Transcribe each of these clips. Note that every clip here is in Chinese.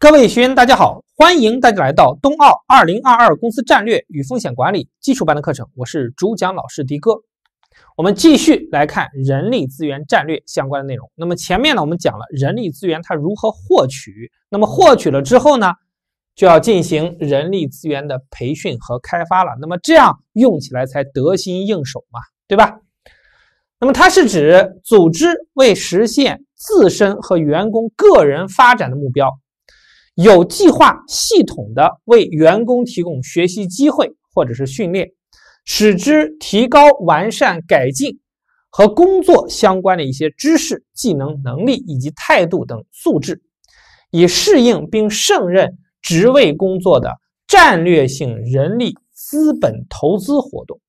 各位学员，大家好！欢迎大家来到冬奥二零二二公司战略与风险管理基础班的课程，我是主讲老师迪哥。我们继续来看人力资源战略相关的内容。那么前面呢，我们讲了人力资源它如何获取，那么获取了之后呢，就要进行人力资源的培训和开发了。那么这样用起来才得心应手嘛，对吧？那么它是指组织为实现自身和员工个人发展的目标。有计划、系统的为员工提供学习机会或者是训练，使之提高、完善、改进和工作相关的一些知识、技能、能力以及态度等素质，以适应并胜任职位工作的战略性人力资本投资活动。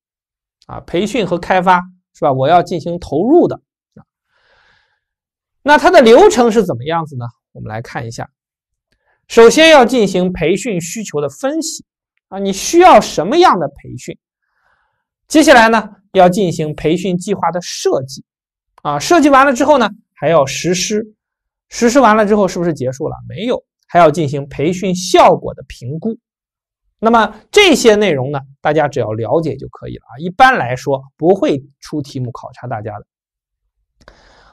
啊，培训和开发是吧？我要进行投入的啊。那它的流程是怎么样子呢？我们来看一下。首先要进行培训需求的分析，啊，你需要什么样的培训？接下来呢，要进行培训计划的设计，啊，设计完了之后呢，还要实施，实施完了之后是不是结束了？没有，还要进行培训效果的评估。那么这些内容呢，大家只要了解就可以了啊。一般来说不会出题目考察大家的。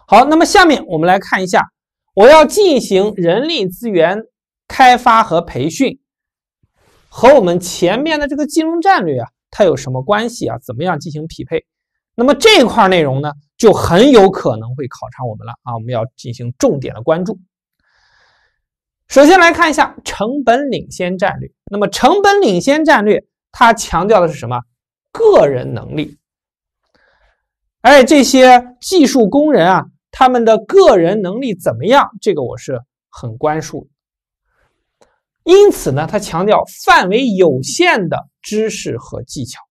好，那么下面我们来看一下，我要进行人力资源。开发和培训和我们前面的这个金融战略啊，它有什么关系啊？怎么样进行匹配？那么这块内容呢，就很有可能会考察我们了啊！我们要进行重点的关注。首先来看一下成本领先战略。那么成本领先战略它强调的是什么？个人能力。哎，这些技术工人啊，他们的个人能力怎么样？这个我是很关注的。因此呢，他强调范围有限的知识和技巧，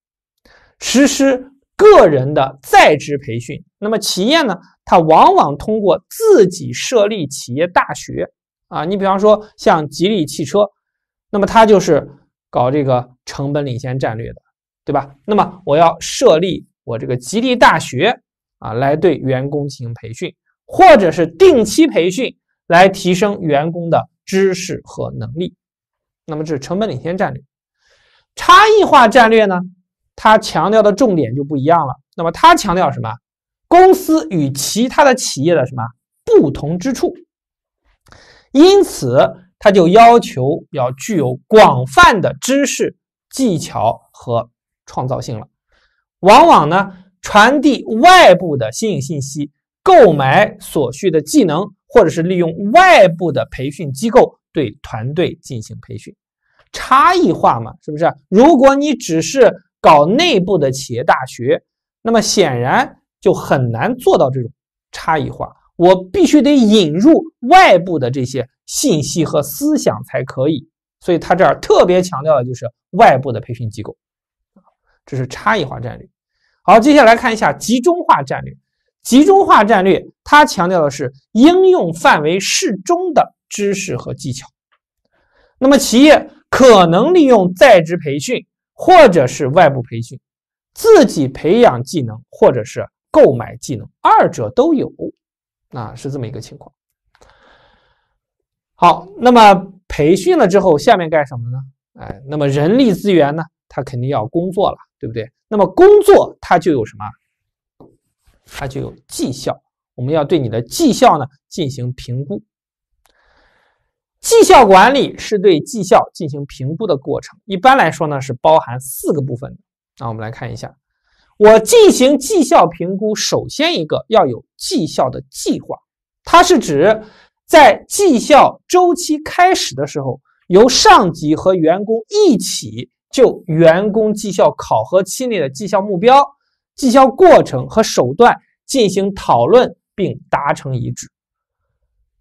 实施个人的在职培训。那么企业呢，它往往通过自己设立企业大学啊，你比方说像吉利汽车，那么它就是搞这个成本领先战略的，对吧？那么我要设立我这个吉利大学啊，来对员工进行培训，或者是定期培训来提升员工的知识和能力。那么这是成本领先战略，差异化战略呢？它强调的重点就不一样了。那么它强调什么？公司与其他的企业的什么不同之处？因此，它就要求要具有广泛的知识、技巧和创造性了。往往呢，传递外部的新颖信息，购买所需的技能，或者是利用外部的培训机构。对团队进行培训，差异化嘛，是不是？如果你只是搞内部的企业大学，那么显然就很难做到这种差异化。我必须得引入外部的这些信息和思想才可以。所以，他这儿特别强调的就是外部的培训机构，这是差异化战略。好，接下来看一下集中化战略。集中化战略，它强调的是应用范围适中的。知识和技巧，那么企业可能利用在职培训或者是外部培训，自己培养技能，或者是购买技能，二者都有，啊，是这么一个情况。好，那么培训了之后，下面干什么呢？哎，那么人力资源呢，他肯定要工作了，对不对？那么工作他就有什么？它就有绩效，我们要对你的绩效呢进行评估。绩效管理是对绩效进行评估的过程。一般来说呢，是包含四个部分。那我们来看一下，我进行绩效评估，首先一个要有绩效的计划，它是指在绩效周期开始的时候，由上级和员工一起就员工绩效考核期内的绩效目标、绩效过程和手段进行讨论并达成一致。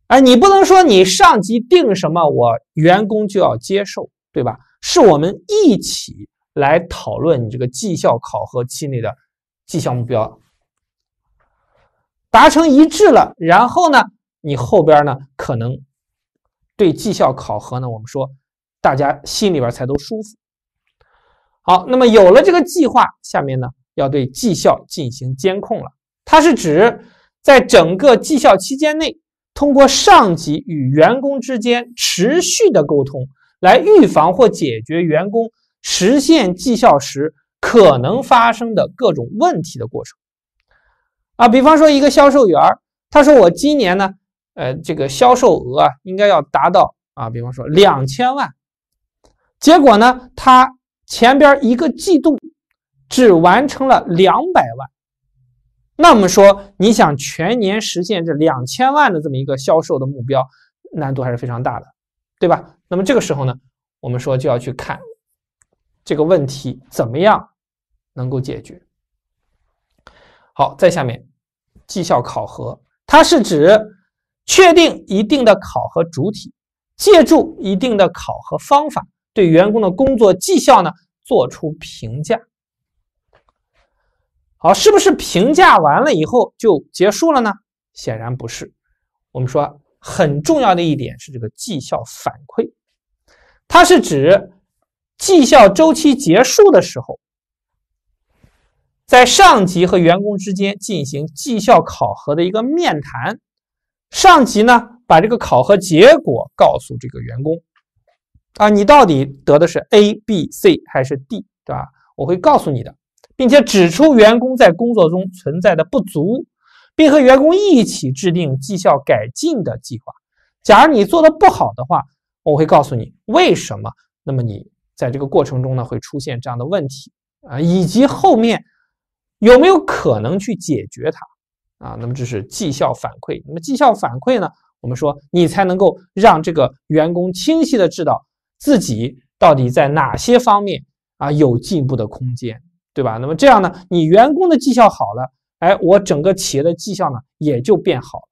哎，你不能说你上级定什么，我员工就要接受，对吧？是我们一起来讨论你这个绩效考核期内的绩效目标，达成一致了，然后呢，你后边呢，可能对绩效考核呢，我们说大家心里边才都舒服。好，那么有了这个计划，下面呢要对绩效进行监控了，它是指在整个绩效期间内。通过上级与员工之间持续的沟通，来预防或解决员工实现绩效时可能发生的各种问题的过程。啊，比方说一个销售员他说我今年呢，呃，这个销售额啊应该要达到啊，比方说两千万，结果呢，他前边一个季度只完成了两百万。那我们说，你想全年实现这两千万的这么一个销售的目标，难度还是非常大的，对吧？那么这个时候呢，我们说就要去看这个问题怎么样能够解决。好，再下面，绩效考核，它是指确定一定的考核主体，借助一定的考核方法，对员工的工作绩效呢做出评价。好，是不是评价完了以后就结束了呢？显然不是。我们说很重要的一点是这个绩效反馈，它是指绩效周期结束的时候，在上级和员工之间进行绩效考核的一个面谈。上级呢，把这个考核结果告诉这个员工啊，你到底得的是 A、B、C 还是 D，对吧？我会告诉你的。并且指出员工在工作中存在的不足，并和员工一起制定绩效改进的计划。假如你做的不好的话，我会告诉你为什么。那么你在这个过程中呢，会出现这样的问题啊，以及后面有没有可能去解决它啊？那么这是绩效反馈。那么绩效反馈呢，我们说你才能够让这个员工清晰的知道自己到底在哪些方面啊有进步的空间。对吧？那么这样呢，你员工的绩效好了，哎，我整个企业的绩效呢也就变好。了。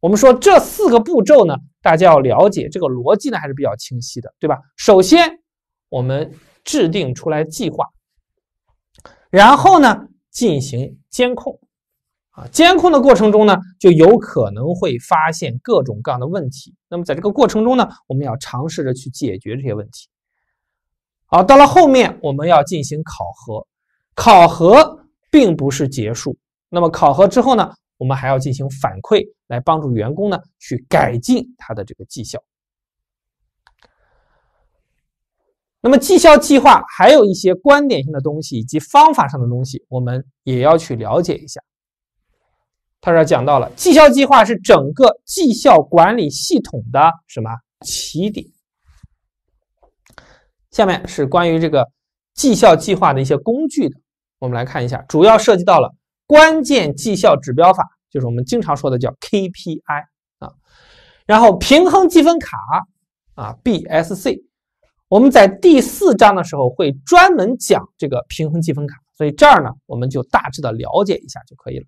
我们说这四个步骤呢，大家要了解这个逻辑呢还是比较清晰的，对吧？首先我们制定出来计划，然后呢进行监控，啊，监控的过程中呢就有可能会发现各种各样的问题。那么在这个过程中呢，我们要尝试着去解决这些问题。好，到了后面我们要进行考核，考核并不是结束。那么考核之后呢，我们还要进行反馈，来帮助员工呢去改进他的这个绩效。那么绩效计划还有一些观点性的东西以及方法上的东西，我们也要去了解一下。他说讲到了，绩效计划是整个绩效管理系统的什么起点？下面是关于这个绩效计划的一些工具的，我们来看一下，主要涉及到了关键绩效指标法，就是我们经常说的叫 KPI 啊，然后平衡积分卡啊 BSC，我们在第四章的时候会专门讲这个平衡积分卡，所以这儿呢我们就大致的了解一下就可以了。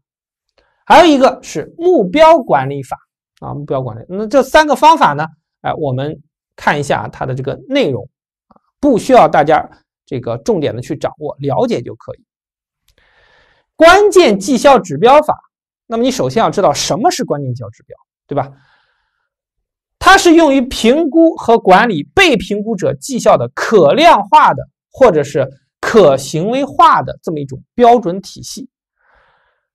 还有一个是目标管理法啊目标管理，那这三个方法呢，哎，我们看一下它的这个内容。不需要大家这个重点的去掌握，了解就可以。关键绩效指标法，那么你首先要知道什么是关键绩效指标，对吧？它是用于评估和管理被评估者绩效的可量化的或者是可行为化的这么一种标准体系，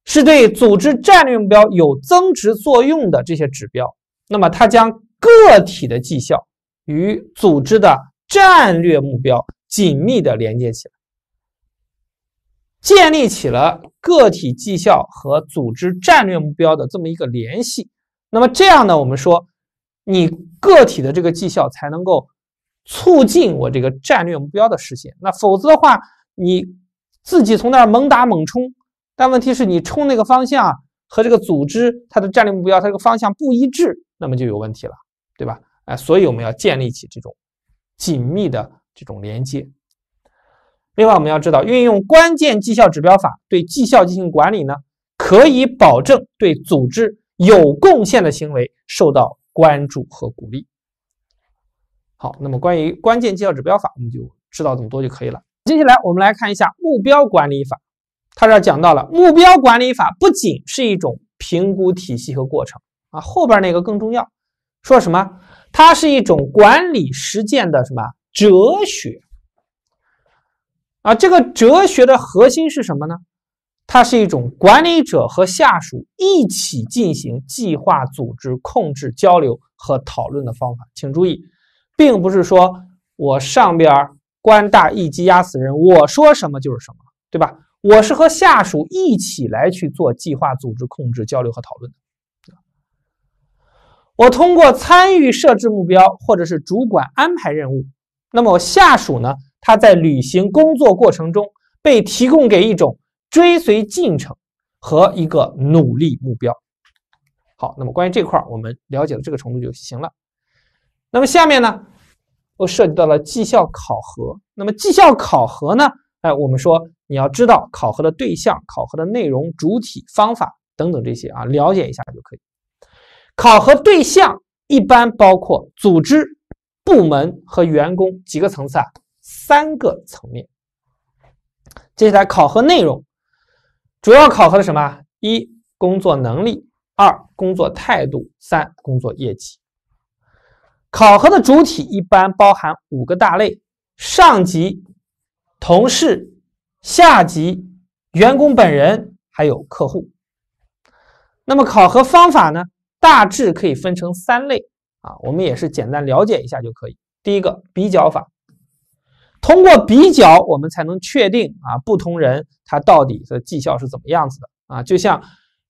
是对组织战略目标有增值作用的这些指标。那么，它将个体的绩效与组织的战略目标紧密的连接起来，建立起了个体绩效和组织战略目标的这么一个联系。那么这样呢，我们说你个体的这个绩效才能够促进我这个战略目标的实现。那否则的话，你自己从那儿猛打猛冲，但问题是你冲那个方向和这个组织它的战略目标它这个方向不一致，那么就有问题了，对吧？哎，所以我们要建立起这种。紧密的这种连接。另外，我们要知道，运用关键绩效指标法对绩效进行管理呢，可以保证对组织有贡献的行为受到关注和鼓励。好，那么关于关键绩效指标法，我们就知道这么多就可以了。接下来，我们来看一下目标管理法。他这儿讲到了，目标管理法不仅是一种评估体系和过程啊，后边那个更重要，说什么？它是一种管理实践的什么哲学啊？这个哲学的核心是什么呢？它是一种管理者和下属一起进行计划、组织、控制、交流和讨论的方法。请注意，并不是说我上边官大一级压死人，我说什么就是什么对吧？我是和下属一起来去做计划、组织、控制、交流和讨论。我通过参与设置目标，或者是主管安排任务，那么我下属呢？他在履行工作过程中被提供给一种追随进程和一个努力目标。好，那么关于这块儿，我们了解到这个程度就行了。那么下面呢，又涉及到了绩效考核。那么绩效考核呢？哎，我们说你要知道考核的对象、考核的内容、主体、方法等等这些啊，了解一下就可以。考核对象一般包括组织、部门和员工几个层次啊，三个层面。接下来，考核内容主要考核的什么？一、工作能力；二、工作态度；三、工作业绩。考核的主体一般包含五个大类：上级、同事、下级、员工本人，还有客户。那么，考核方法呢？大致可以分成三类啊，我们也是简单了解一下就可以。第一个比较法，通过比较，我们才能确定啊，不同人他到底的绩效是怎么样子的啊。就像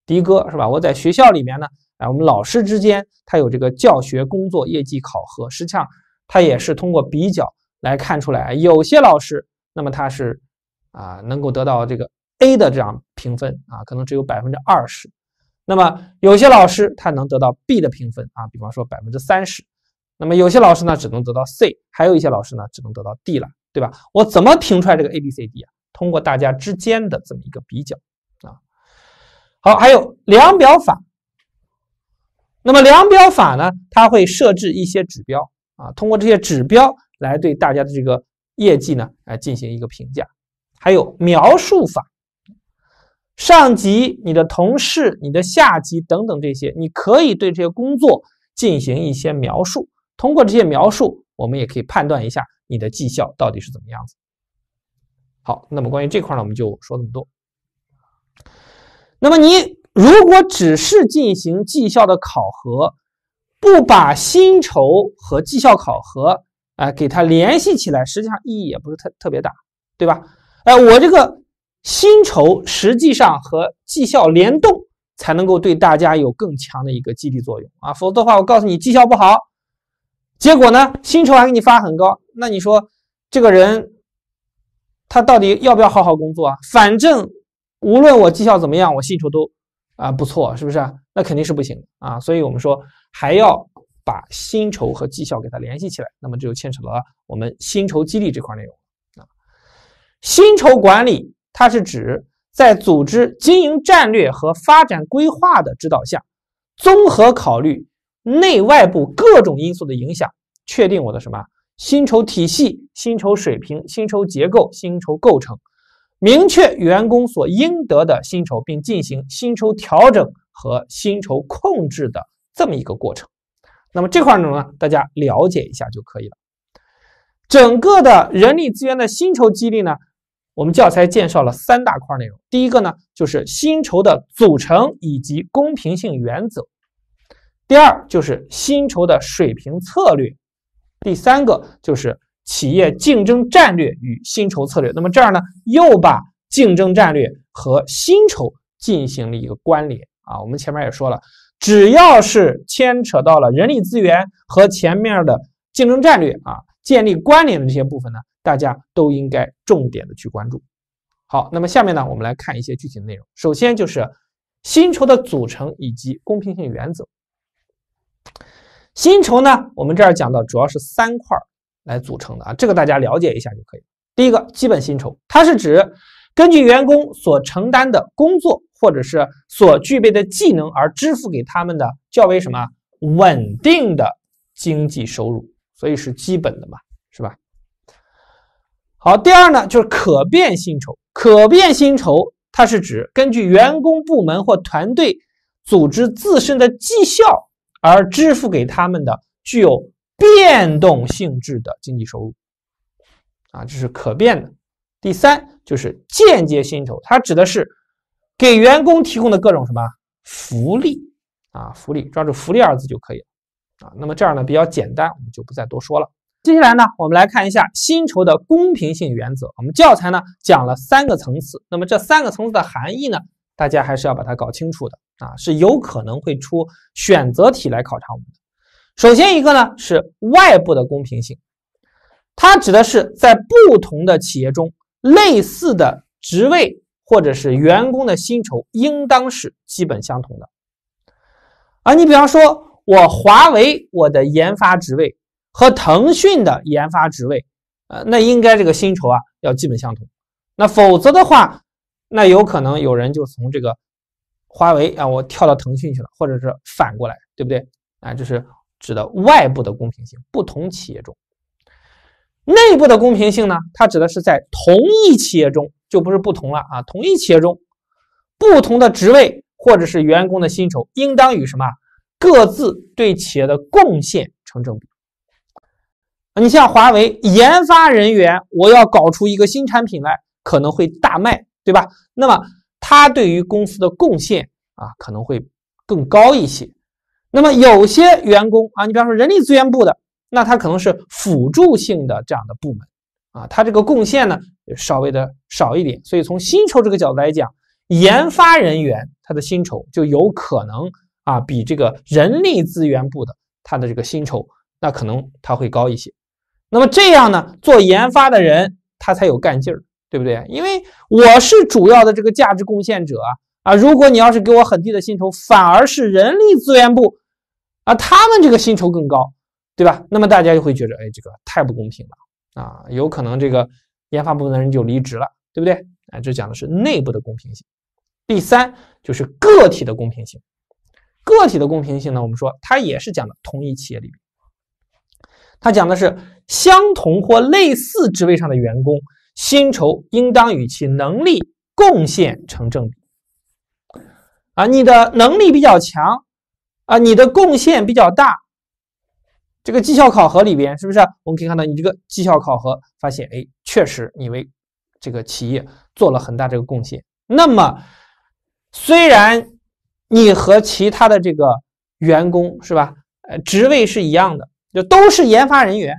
迪哥是吧？我在学校里面呢，哎，我们老师之间他有这个教学工作业绩考核，实际上他也是通过比较来看出来，有些老师那么他是啊能够得到这个 A 的这样评分啊，可能只有百分之二十。那么有些老师他能得到 B 的评分啊，比方说百分之三十。那么有些老师呢只能得到 C，还有一些老师呢只能得到 D 了，对吧？我怎么评出来这个 A、B、C、D 啊？通过大家之间的这么一个比较啊。好，还有量表法。那么量表法呢，它会设置一些指标啊，通过这些指标来对大家的这个业绩呢来进行一个评价。还有描述法。上级、你的同事、你的下级等等这些，你可以对这些工作进行一些描述。通过这些描述，我们也可以判断一下你的绩效到底是怎么样子。好，那么关于这块呢，我们就说这么多。那么你如果只是进行绩效的考核，不把薪酬和绩效考核啊给它联系起来，实际上意义也不是特特别大，对吧？哎，我这个。薪酬实际上和绩效联动，才能够对大家有更强的一个激励作用啊！否则的话，我告诉你，绩效不好，结果呢，薪酬还给你发很高，那你说这个人他到底要不要好好工作啊？反正无论我绩效怎么样，我薪酬都啊不错，是不是？那肯定是不行啊！所以我们说还要把薪酬和绩效给它联系起来，那么这就牵扯到了我们薪酬激励这块内容啊，薪酬管理。它是指在组织经营战略和发展规划的指导下，综合考虑内外部各种因素的影响，确定我的什么薪酬体系、薪酬水平、薪酬结构、薪酬构成，明确员工所应得的薪酬，并进行薪酬调整和薪酬控制的这么一个过程。那么这块内容呢，大家了解一下就可以了。整个的人力资源的薪酬激励呢？我们教材介绍了三大块内容，第一个呢就是薪酬的组成以及公平性原则，第二就是薪酬的水平策略，第三个就是企业竞争战略与薪酬策略。那么这儿呢又把竞争战略和薪酬进行了一个关联啊。我们前面也说了，只要是牵扯到了人力资源和前面的竞争战略啊，建立关联的这些部分呢。大家都应该重点的去关注。好，那么下面呢，我们来看一些具体的内容。首先就是薪酬的组成以及公平性原则。薪酬呢，我们这儿讲到主要是三块来组成的啊，这个大家了解一下就可以。第一个，基本薪酬，它是指根据员工所承担的工作或者是所具备的技能而支付给他们的较为什么稳定的经济收入，所以是基本的嘛，是吧？好，第二呢，就是可变薪酬。可变薪酬它是指根据员工、部门或团队组织自身的绩效而支付给他们的具有变动性质的经济收入，啊，这是可变的。第三就是间接薪酬，它指的是给员工提供的各种什么福利，啊，福利，抓住福利二字就可以，了啊，那么这样呢比较简单，我们就不再多说了。接下来呢，我们来看一下薪酬的公平性原则。我们教材呢讲了三个层次，那么这三个层次的含义呢，大家还是要把它搞清楚的啊，是有可能会出选择题来考察我们。的。首先一个呢是外部的公平性，它指的是在不同的企业中，类似的职位或者是员工的薪酬应当是基本相同的。啊，你比方说我华为，我的研发职位。和腾讯的研发职位，呃，那应该这个薪酬啊要基本相同，那否则的话，那有可能有人就从这个华为啊我跳到腾讯去了，或者是反过来，对不对？啊，这是指的外部的公平性，不同企业中。内部的公平性呢，它指的是在同一企业中就不是不同了啊，同一企业中不同的职位或者是员工的薪酬，应当与什么各自对企业的贡献成正比。你像华为研发人员，我要搞出一个新产品来，可能会大卖，对吧？那么他对于公司的贡献啊，可能会更高一些。那么有些员工啊，你比方说人力资源部的，那他可能是辅助性的这样的部门啊，他这个贡献呢稍微的少一点。所以从薪酬这个角度来讲，研发人员他的薪酬就有可能啊比这个人力资源部的他的这个薪酬，那可能他会高一些。那么这样呢，做研发的人他才有干劲儿，对不对？因为我是主要的这个价值贡献者啊，啊，如果你要是给我很低的薪酬，反而是人力资源部啊他们这个薪酬更高，对吧？那么大家就会觉得，哎，这个太不公平了啊，有可能这个研发部门的人就离职了，对不对？哎，这讲的是内部的公平性。第三就是个体的公平性，个体的公平性呢，我们说它也是讲的同一企业里。他讲的是相同或类似职位上的员工，薪酬应当与其能力贡献成正比。啊，你的能力比较强，啊，你的贡献比较大。这个绩效考核里边，是不是我们可以看到你这个绩效考核，发现，哎，确实你为这个企业做了很大这个贡献。那么，虽然你和其他的这个员工是吧，呃，职位是一样的。就都是研发人员，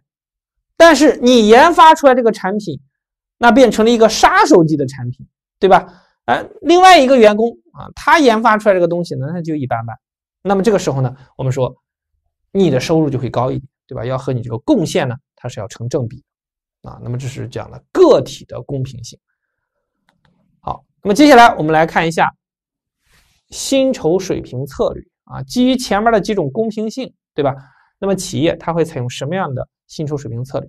但是你研发出来这个产品，那变成了一个杀手级的产品，对吧？哎，另外一个员工啊，他研发出来这个东西呢，那就一般般。那么这个时候呢，我们说你的收入就会高一点，对吧？要和你这个贡献呢，它是要成正比啊。那么这是讲的个体的公平性。好，那么接下来我们来看一下薪酬水平策略啊，基于前面的几种公平性，对吧？那么企业它会采用什么样的薪酬水平策略？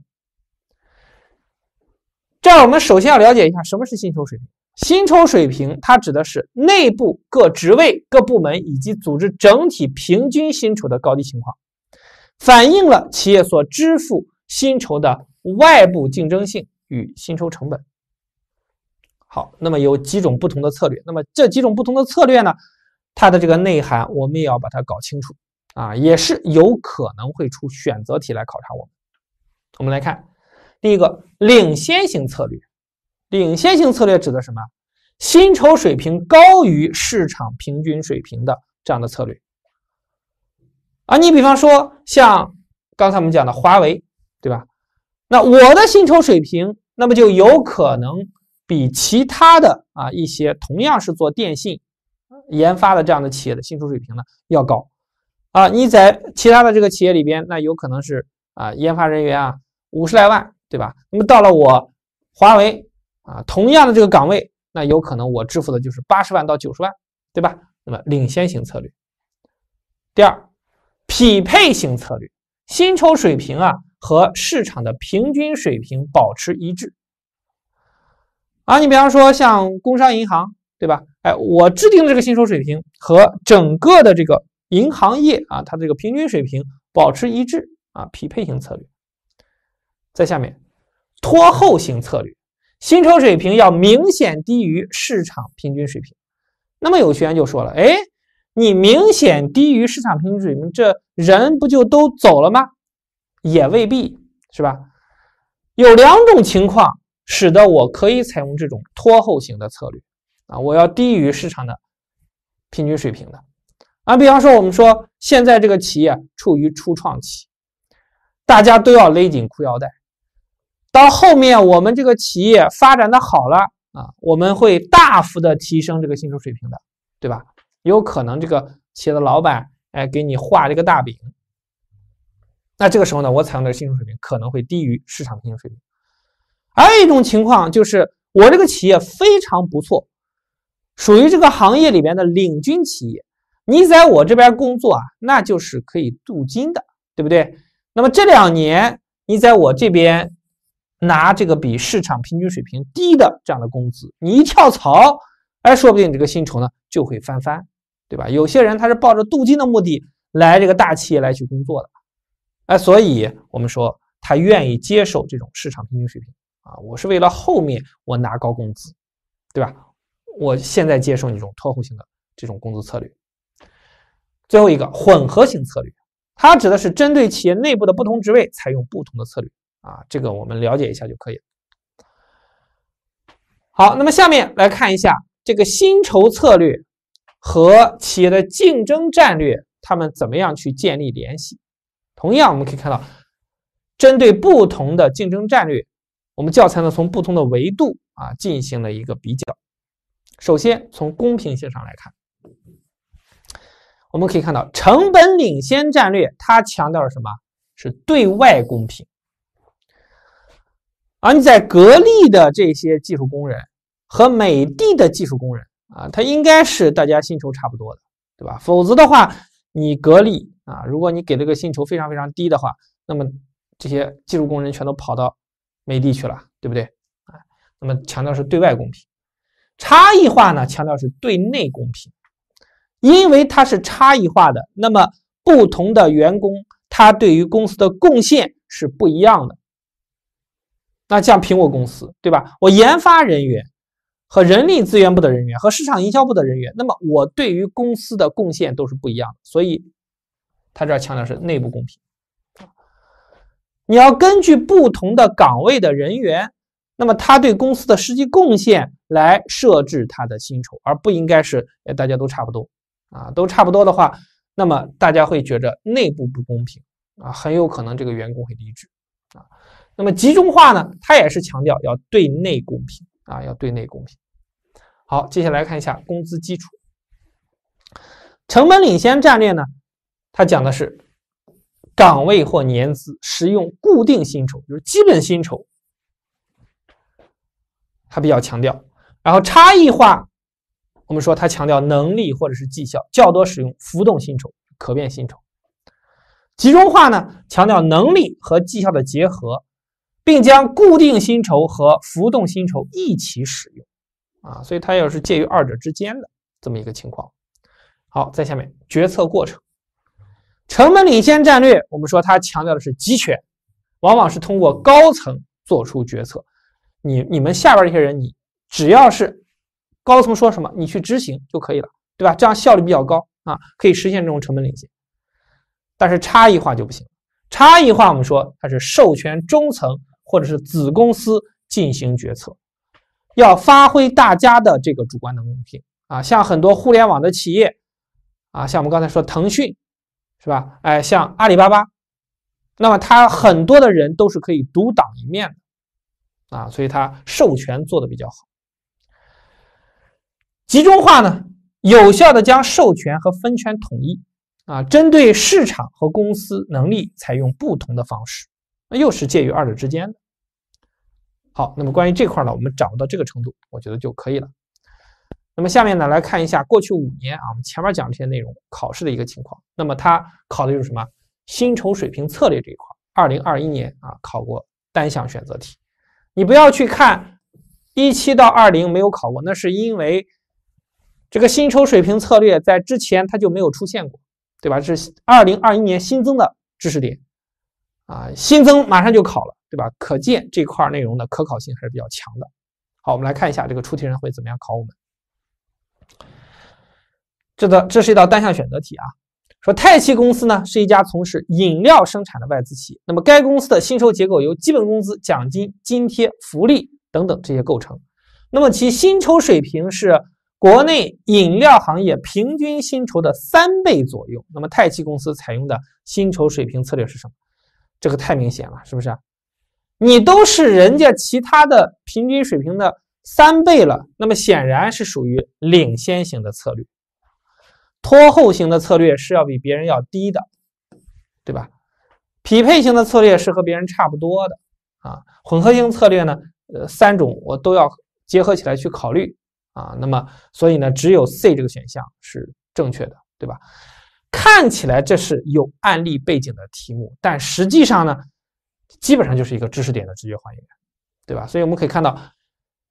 这儿我们首先要了解一下什么是薪酬水平。薪酬水平它指的是内部各职位、各部门以及组织整体平均薪酬的高低情况，反映了企业所支付薪酬的外部竞争性与薪酬成本。好，那么有几种不同的策略。那么这几种不同的策略呢，它的这个内涵我们也要把它搞清楚。啊，也是有可能会出选择题来考察我们。我们来看第一个领先型策略。领先型策略指的什么？薪酬水平高于市场平均水平的这样的策略。啊，你比方说像刚才我们讲的华为，对吧？那我的薪酬水平，那么就有可能比其他的啊一些同样是做电信研发的这样的企业的薪酬水平呢要高。啊，你在其他的这个企业里边，那有可能是啊，研发人员啊，五十来万，对吧？那么到了我华为啊，同样的这个岗位，那有可能我支付的就是八十万到九十万，对吧？那么领先型策略，第二，匹配型策略，薪酬水平啊和市场的平均水平保持一致。啊，你比方说像工商银行，对吧？哎，我制定的这个薪酬水平和整个的这个。银行业啊，它这个平均水平保持一致啊，匹配型策略。在下面，拖后型策略，薪酬水平要明显低于市场平均水平。那么有学员就说了，哎，你明显低于市场平均水平，这人不就都走了吗？也未必是吧？有两种情况使得我可以采用这种拖后型的策略啊，我要低于市场的平均水平的。啊，比方说，我们说现在这个企业处于初创期，大家都要勒紧裤腰带。到后面我们这个企业发展的好了啊，我们会大幅的提升这个薪酬水平的，对吧？有可能这个企业的老板哎给你画这个大饼。那这个时候呢，我采用的薪酬水平可能会低于市场平均水平。还有一种情况就是，我这个企业非常不错，属于这个行业里边的领军企业。你在我这边工作啊，那就是可以镀金的，对不对？那么这两年你在我这边拿这个比市场平均水平低的这样的工资，你一跳槽，哎，说不定你这个薪酬呢就会翻番，对吧？有些人他是抱着镀金的目的来这个大企业来去工作的，哎，所以我们说他愿意接受这种市场平均水平啊，我是为了后面我拿高工资，对吧？我现在接受你这种超后性的这种工资策略。最后一个混合型策略，它指的是针对企业内部的不同职位采用不同的策略啊，这个我们了解一下就可以了。好，那么下面来看一下这个薪酬策略和企业的竞争战略他们怎么样去建立联系。同样，我们可以看到，针对不同的竞争战略，我们教材呢从不同的维度啊进行了一个比较。首先，从公平性上来看。我们可以看到，成本领先战略它强调了什么？是对外公平。而你在格力的这些技术工人和美的的技术工人啊，他应该是大家薪酬差不多的，对吧？否则的话，你格力啊，如果你给这个薪酬非常非常低的话，那么这些技术工人全都跑到美的去了，对不对？啊，那么强调是对外公平，差异化呢，强调是对内公平。因为它是差异化的，那么不同的员工他对于公司的贡献是不一样的。那像苹果公司，对吧？我研发人员和人力资源部的人员和市场营销部的人员，那么我对于公司的贡献都是不一样。的。所以，他这儿强调是内部公平。你要根据不同的岗位的人员，那么他对公司的实际贡献来设置他的薪酬，而不应该是哎大家都差不多。啊，都差不多的话，那么大家会觉着内部不公平啊，很有可能这个员工会离职啊。那么集中化呢，它也是强调要对内公平啊，要对内公平。好，接下来看一下工资基础，成本领先战略呢，它讲的是岗位或年资实用固定薪酬，就是基本薪酬，它比较强调。然后差异化。我们说它强调能力或者是绩效较多使用浮动薪酬、可变薪酬，集中化呢强调能力和绩效的结合，并将固定薪酬和浮动薪酬一起使用啊，所以它又是介于二者之间的这么一个情况。好，在下面决策过程，成本领先战略，我们说它强调的是集权，往往是通过高层做出决策，你你们下边这些人，你只要是。高层说什么，你去执行就可以了，对吧？这样效率比较高啊，可以实现这种成本领先。但是差异化就不行，差异化我们说它是授权中层或者是子公司进行决策，要发挥大家的这个主观能动性啊。像很多互联网的企业啊，像我们刚才说腾讯，是吧？哎，像阿里巴巴，那么它很多的人都是可以独当一面的啊，所以它授权做的比较好。集中化呢，有效的将授权和分权统一，啊，针对市场和公司能力采用不同的方式，那又是介于二者之间。的。好，那么关于这块呢，我们掌握到这个程度，我觉得就可以了。那么下面呢，来看一下过去五年啊，我们前面讲这些内容考试的一个情况。那么它考的就是什么？薪酬水平策略这一块。二零二一年啊，考过单项选择题。你不要去看一七到二零没有考过，那是因为。这个薪酬水平策略在之前它就没有出现过，对吧？这是二零二一年新增的知识点，啊，新增马上就考了，对吧？可见这块内容的可考性还是比较强的。好，我们来看一下这个出题人会怎么样考我们。这道这是一道单项选择题啊，说泰奇公司呢是一家从事饮料生产的外资企，那么该公司的薪酬结构由基本工资、奖金、津贴、福利等等这些构成，那么其薪酬水平是。国内饮料行业平均薪酬的三倍左右，那么泰奇公司采用的薪酬水平策略是什么？这个太明显了，是不是？你都是人家其他的平均水平的三倍了，那么显然是属于领先型的策略。拖后型的策略是要比别人要低的，对吧？匹配型的策略是和别人差不多的啊。混合型策略呢，呃，三种我都要结合起来去考虑。啊，那么所以呢，只有 C 这个选项是正确的，对吧？看起来这是有案例背景的题目，但实际上呢，基本上就是一个知识点的直接还原，对吧？所以我们可以看到，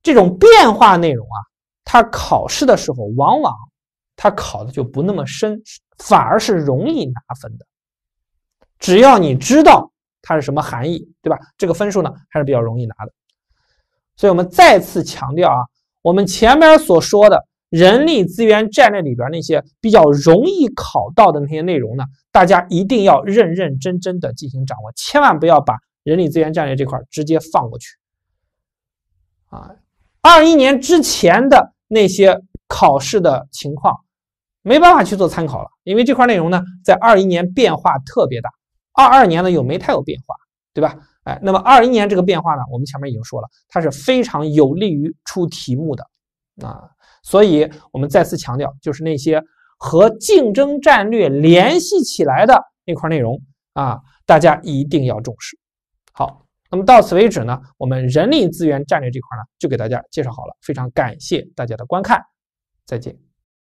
这种变化内容啊，它考试的时候往往它考的就不那么深，反而是容易拿分的。只要你知道它是什么含义，对吧？这个分数呢还是比较容易拿的。所以我们再次强调啊。我们前面所说的人力资源战略里边那些比较容易考到的那些内容呢，大家一定要认认真真的进行掌握，千万不要把人力资源战略这块直接放过去。啊，二一年之前的那些考试的情况没办法去做参考了，因为这块内容呢在二一年变化特别大，二二年呢又没太有变化，对吧？哎，那么二一年这个变化呢，我们前面已经说了，它是非常有利于出题目的啊，所以我们再次强调，就是那些和竞争战略联系起来的那块内容啊，大家一定要重视。好，那么到此为止呢，我们人力资源战略这块呢，就给大家介绍好了，非常感谢大家的观看，再见。